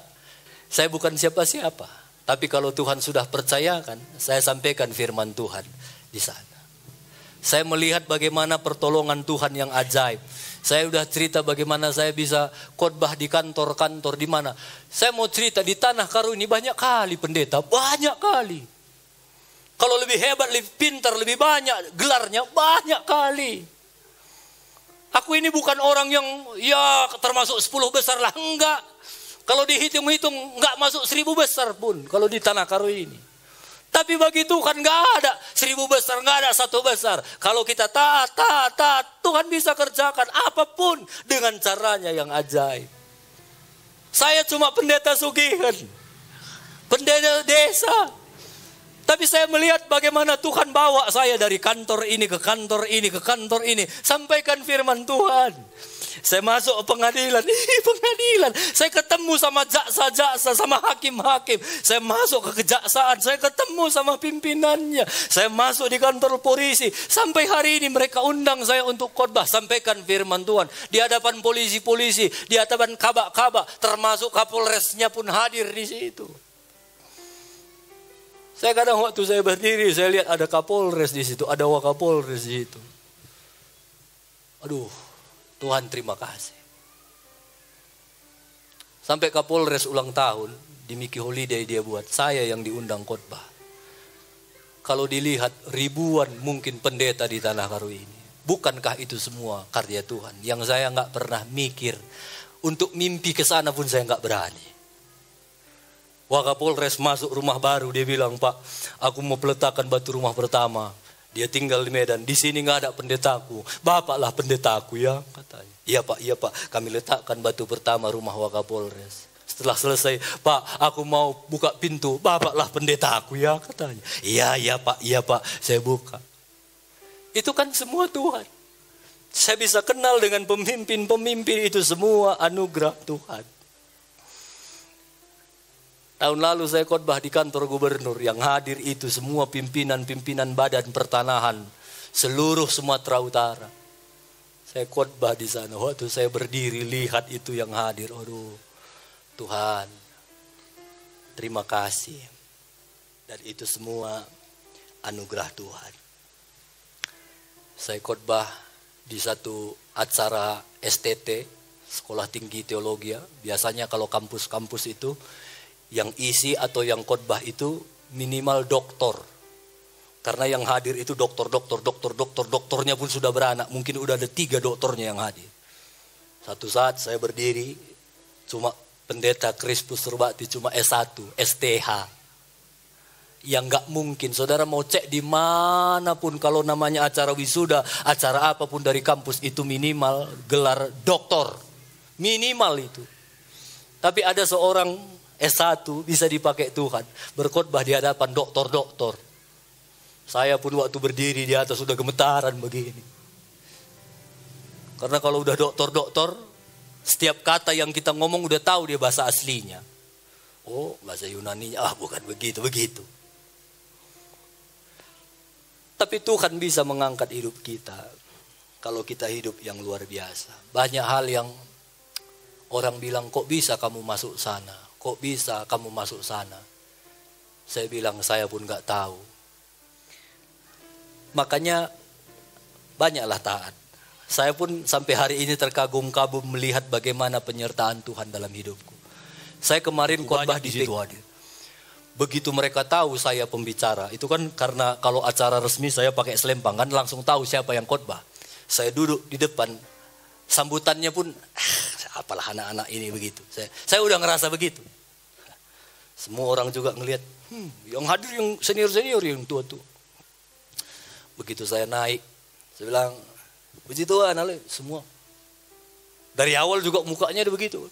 saya bukan siapa-siapa. Tapi kalau Tuhan sudah percayakan, saya sampaikan firman Tuhan di sana. Saya melihat bagaimana pertolongan Tuhan yang ajaib. Saya sudah cerita bagaimana saya bisa khotbah di kantor-kantor di mana. Saya mau cerita di tanah ini banyak kali pendeta, banyak kali. Kalau lebih hebat, lebih pintar, lebih banyak gelarnya banyak kali. Aku ini bukan orang yang ya termasuk 10 besar lah. Enggak. Kalau dihitung-hitung enggak masuk seribu besar pun kalau di tanah karo ini. Tapi bagi Tuhan enggak ada seribu besar, enggak ada satu besar. Kalau kita taat, taat, taat, Tuhan bisa kerjakan apapun dengan caranya yang ajaib. Saya cuma pendeta sugihan. Pendeta desa. Tapi saya melihat bagaimana Tuhan bawa saya dari kantor ini ke kantor ini ke kantor ini. Sampaikan firman Tuhan. Saya masuk pengadilan, ini pengadilan. Saya ketemu sama jaksa-jaksa, sama hakim-hakim. Saya masuk ke kejaksaan, saya ketemu sama pimpinannya. Saya masuk di kantor polisi. Sampai hari ini mereka undang saya untuk khotbah, sampaikan firman Tuhan. Di hadapan polisi-polisi, di hadapan kabak-kabak, termasuk kapolresnya pun hadir di situ. Saya kadang waktu saya berdiri, saya lihat ada Kapolres di situ, ada Wakapolres di situ. Aduh, Tuhan terima kasih. Sampai Kapolres ulang tahun, di Mickey Holiday dia buat, saya yang diundang khotbah. Kalau dilihat ribuan mungkin pendeta di Tanah Karu ini. Bukankah itu semua karya Tuhan? Yang saya nggak pernah mikir. Untuk mimpi ke sana pun saya nggak berani. Wakapolres masuk rumah baru, dia bilang, Pak, aku mau peletakan batu rumah pertama. Dia tinggal di Medan. Di sini nggak ada pendetaku. Bapaklah pendetaku ya, katanya. Iya pak, iya pak. Kami letakkan batu pertama rumah Wakapolres. Setelah selesai, Pak, aku mau buka pintu. Bapaklah pendetaku ya, katanya. Iya, iya pak, iya pak. Saya buka. Itu kan semua Tuhan. Saya bisa kenal dengan pemimpin-pemimpin itu semua anugerah Tuhan. Tahun lalu saya khotbah di kantor gubernur yang hadir itu semua pimpinan-pimpinan badan pertanahan seluruh Sumatera Utara. Saya khotbah di sana. Waktu saya berdiri lihat itu yang hadir. Aduh, Tuhan, terima kasih. Dan itu semua anugerah Tuhan. Saya khotbah di satu acara STT, Sekolah Tinggi Teologi. Biasanya kalau kampus-kampus itu yang isi atau yang khotbah itu minimal doktor. Karena yang hadir itu dokter, dokter, dokter, dokter, dokternya pun sudah beranak. Mungkin udah ada tiga dokternya yang hadir. Satu saat saya berdiri, cuma pendeta Krispus Serbati cuma S1, STH. Yang nggak mungkin, saudara mau cek dimanapun kalau namanya acara wisuda, acara apapun dari kampus itu minimal gelar doktor. Minimal itu. Tapi ada seorang S1 bisa dipakai Tuhan. Berkhotbah di hadapan dokter-dokter. Saya pun waktu berdiri di atas sudah gemetaran begini. Karena kalau udah dokter-dokter, setiap kata yang kita ngomong udah tahu dia bahasa aslinya. Oh, bahasa Yunani, ah bukan begitu, begitu. Tapi Tuhan bisa mengangkat hidup kita kalau kita hidup yang luar biasa. Banyak hal yang orang bilang kok bisa kamu masuk sana kok bisa kamu masuk sana? Saya bilang saya pun nggak tahu. Makanya banyaklah taat. Saya pun sampai hari ini terkagum-kagum melihat bagaimana penyertaan Tuhan dalam hidupku. Saya kemarin khotbah di situ hadir. Begitu mereka tahu saya pembicara, itu kan karena kalau acara resmi saya pakai selempang kan langsung tahu siapa yang khotbah. Saya duduk di depan, sambutannya pun ah, apalah anak-anak ini begitu. Saya, saya udah ngerasa begitu. Semua orang juga ngelihat, hmm, yang hadir yang senior-senior, yang tua tuh, Begitu saya naik, saya bilang, puji Tuhan, Ale, semua. Dari awal juga mukanya ada begitu.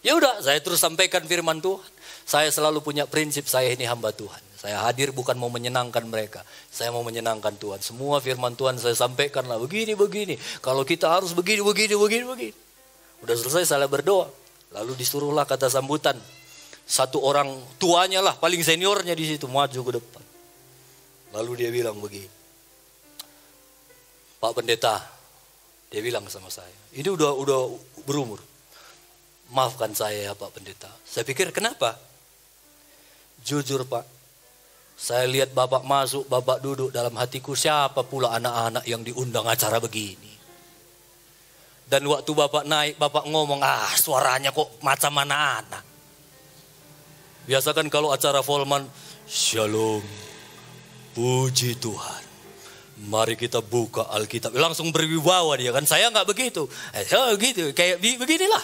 Ya udah, saya terus sampaikan firman Tuhan. Saya selalu punya prinsip saya ini hamba Tuhan. Saya hadir bukan mau menyenangkan mereka. Saya mau menyenangkan Tuhan. Semua firman Tuhan saya sampaikan sampaikanlah begini begini. Kalau kita harus begini begini begini begini. Udah selesai saya berdoa. Lalu disuruhlah kata sambutan satu orang tuanya lah, paling seniornya di situ maju ke depan. Lalu dia bilang begini, Pak Pendeta, dia bilang sama saya, ini udah udah berumur. Maafkan saya ya Pak Pendeta. Saya pikir kenapa? Jujur Pak, saya lihat bapak masuk, bapak duduk dalam hatiku siapa pula anak-anak yang diundang acara begini. Dan waktu bapak naik, bapak ngomong, ah suaranya kok macam mana anak biasakan kalau acara Volman, Shalom, puji Tuhan. Mari kita buka Alkitab. Langsung berwibawa dia kan. Saya nggak begitu. Eh, oh, gitu. Kayak beginilah.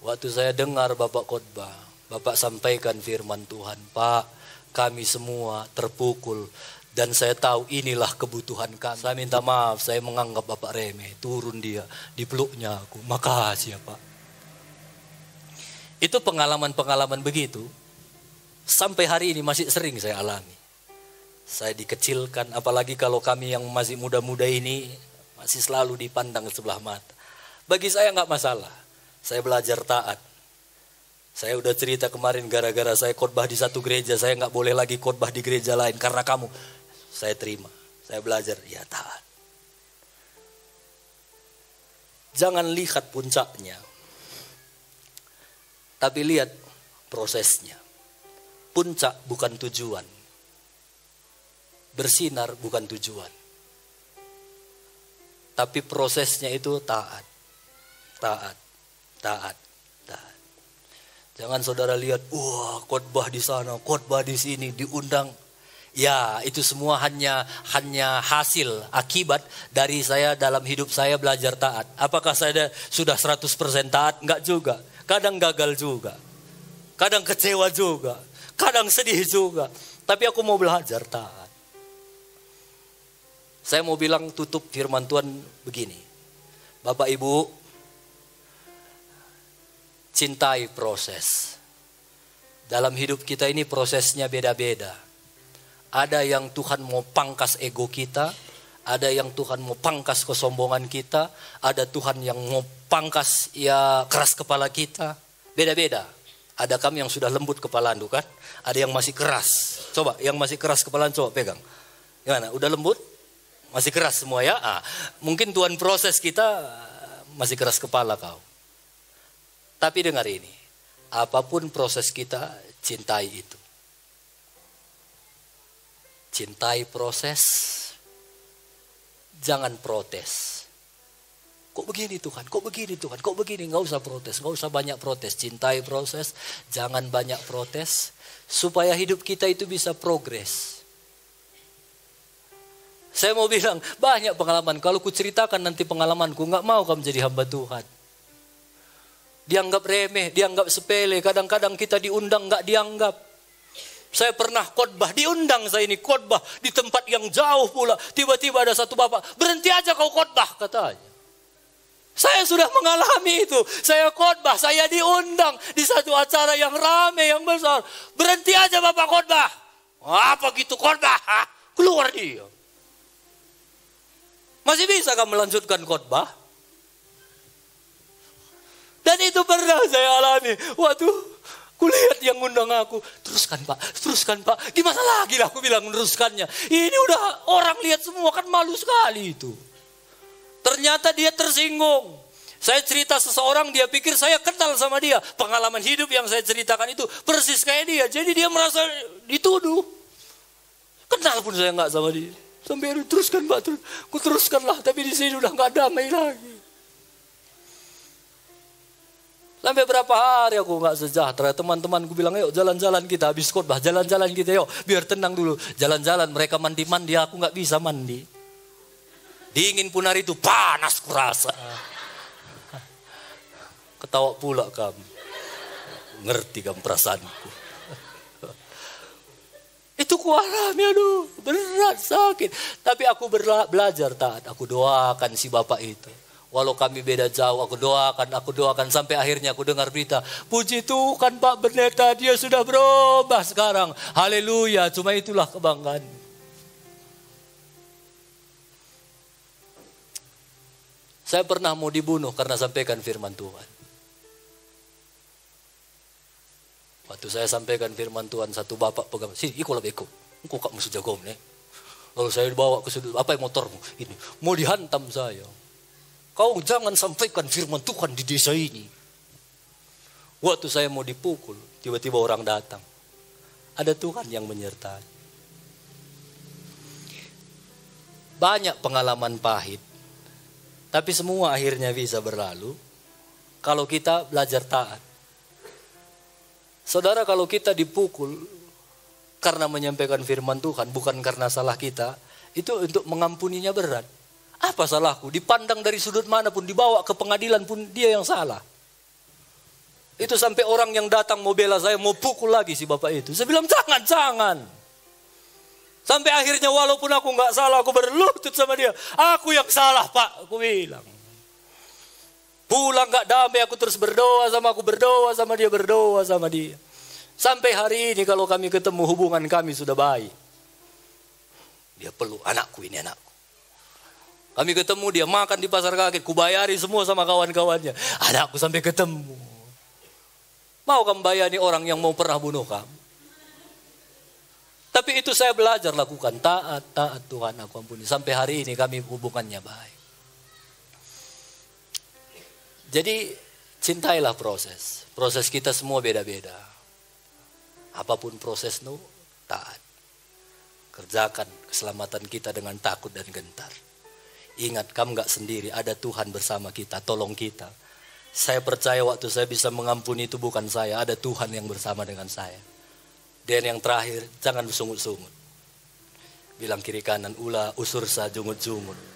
Waktu saya dengar Bapak khotbah, Bapak sampaikan firman Tuhan, Pak, kami semua terpukul dan saya tahu inilah kebutuhan kami. Saya minta maaf, saya menganggap Bapak remeh. Turun dia, dipeluknya aku. Makasih ya Pak. Itu pengalaman-pengalaman begitu sampai hari ini masih sering saya alami. Saya dikecilkan apalagi kalau kami yang masih muda-muda ini masih selalu dipandang sebelah mata. Bagi saya nggak masalah. Saya belajar taat. Saya udah cerita kemarin gara-gara saya khotbah di satu gereja, saya nggak boleh lagi khotbah di gereja lain karena kamu. Saya terima, saya belajar, ya taat. Jangan lihat puncaknya, tapi lihat prosesnya. Puncak bukan tujuan. Bersinar bukan tujuan. Tapi prosesnya itu taat. Taat. Taat. Taat. Jangan saudara lihat, wah khotbah di sana, khotbah di sini, diundang. Ya, itu semua hanya hanya hasil akibat dari saya dalam hidup saya belajar taat. Apakah saya sudah 100% taat? Enggak juga. Kadang gagal juga. Kadang kecewa juga. Kadang sedih juga. Tapi aku mau belajar taat. Saya mau bilang tutup firman Tuhan begini. Bapak Ibu, cintai proses. Dalam hidup kita ini prosesnya beda-beda. Ada yang Tuhan mau pangkas ego kita, ada yang Tuhan mau pangkas kesombongan kita, ada Tuhan yang mau pangkas ya keras kepala kita. Beda-beda. Ada kami yang sudah lembut kepala kan? Ada yang masih keras. Coba yang masih keras kepala coba pegang. Gimana? Udah lembut? Masih keras semua ya? Ah, mungkin Tuhan proses kita ah, masih keras kepala kau. Tapi dengar ini. Apapun proses kita, cintai itu cintai proses, Jangan protes. Kok begini Tuhan? Kok begini Tuhan? Kok begini? Nggak usah protes, nggak usah banyak protes. Cintai proses, jangan banyak protes. Supaya hidup kita itu bisa progres. Saya mau bilang, banyak pengalaman. Kalau ku ceritakan nanti pengalamanku, nggak mau kamu jadi hamba Tuhan. Dianggap remeh, dianggap sepele. Kadang-kadang kita diundang nggak dianggap. Saya pernah khotbah, diundang saya ini khotbah di tempat yang jauh pula. Tiba-tiba ada satu bapak, berhenti aja kau khotbah katanya. Saya sudah mengalami itu. Saya khotbah, saya diundang di satu acara yang ramai yang besar. Berhenti aja bapak khotbah. Apa ah, gitu khotbah? Keluar dia. Masih bisa kamu melanjutkan khotbah? Dan itu pernah saya alami. Waduh, Kulihat yang ngundang aku. Teruskan pak, teruskan pak. Gimana lagi lah aku bilang meneruskannya. Ini udah orang lihat semua kan malu sekali itu. Ternyata dia tersinggung. Saya cerita seseorang dia pikir saya kental sama dia. Pengalaman hidup yang saya ceritakan itu persis kayak dia. Jadi dia merasa dituduh. Kental pun saya nggak sama dia. Sampai teruskan pak, ter, Ku teruskanlah tapi di sini udah nggak damai lagi. Lampai berapa hari aku nggak sejahtera. teman teman gue bilang, yuk jalan-jalan kita habis khotbah. Jalan-jalan kita yuk, biar tenang dulu. Jalan-jalan mereka mandi-mandi, aku nggak bisa mandi. Dingin pun hari itu, panas kurasa. Ketawa pula kamu. Ngerti kamu perasaanku. Itu ku alami, aduh, berat, sakit. Tapi aku bela belajar taat, aku doakan si bapak itu. Walau kami beda jauh, aku doakan, aku doakan sampai akhirnya aku dengar berita. Puji Tuhan Pak Berneta dia sudah berubah sekarang. Haleluya, cuma itulah kebanggaan. Saya pernah mau dibunuh karena sampaikan firman Tuhan. Waktu saya sampaikan firman Tuhan, satu bapak pegang, sini, ikut lebih ikut. Engkau kak musuh jagom nih. Lalu saya dibawa ke sudut, apa yang motormu? Ini, mau dihantam saya. Kau jangan sampaikan firman Tuhan di desa ini. Waktu saya mau dipukul, tiba-tiba orang datang. Ada Tuhan yang menyertai. Banyak pengalaman pahit. Tapi semua akhirnya bisa berlalu kalau kita belajar taat. Saudara kalau kita dipukul karena menyampaikan firman Tuhan bukan karena salah kita, itu untuk mengampuninya berat. Apa salahku? Dipandang dari sudut mana pun, dibawa ke pengadilan pun dia yang salah. Itu sampai orang yang datang mau bela saya, mau pukul lagi si bapak itu. Saya bilang, jangan, jangan. Sampai akhirnya walaupun aku nggak salah, aku berlutut sama dia. Aku yang salah pak, aku bilang. Pulang nggak damai, aku terus berdoa sama aku, berdoa sama dia, berdoa sama dia. Sampai hari ini kalau kami ketemu hubungan kami sudah baik. Dia perlu anakku ini anak. Kami ketemu dia makan di pasar kaget, kubayari semua sama kawan-kawannya. Ada aku sampai ketemu. Mau kamu bayani orang yang mau pernah bunuh kamu? Tapi itu saya belajar lakukan taat, taat Tuhan aku ampuni. Sampai hari ini kami hubungannya baik. Jadi cintailah proses. Proses kita semua beda-beda. Apapun proses nu taat. Kerjakan keselamatan kita dengan takut dan gentar. Ingat kamu gak sendiri, ada Tuhan bersama kita, tolong kita. Saya percaya waktu saya bisa mengampuni itu bukan saya, ada Tuhan yang bersama dengan saya. Dan yang terakhir, jangan bersungut-sungut. Bilang kiri kanan, ula usur sa jungut-jungut.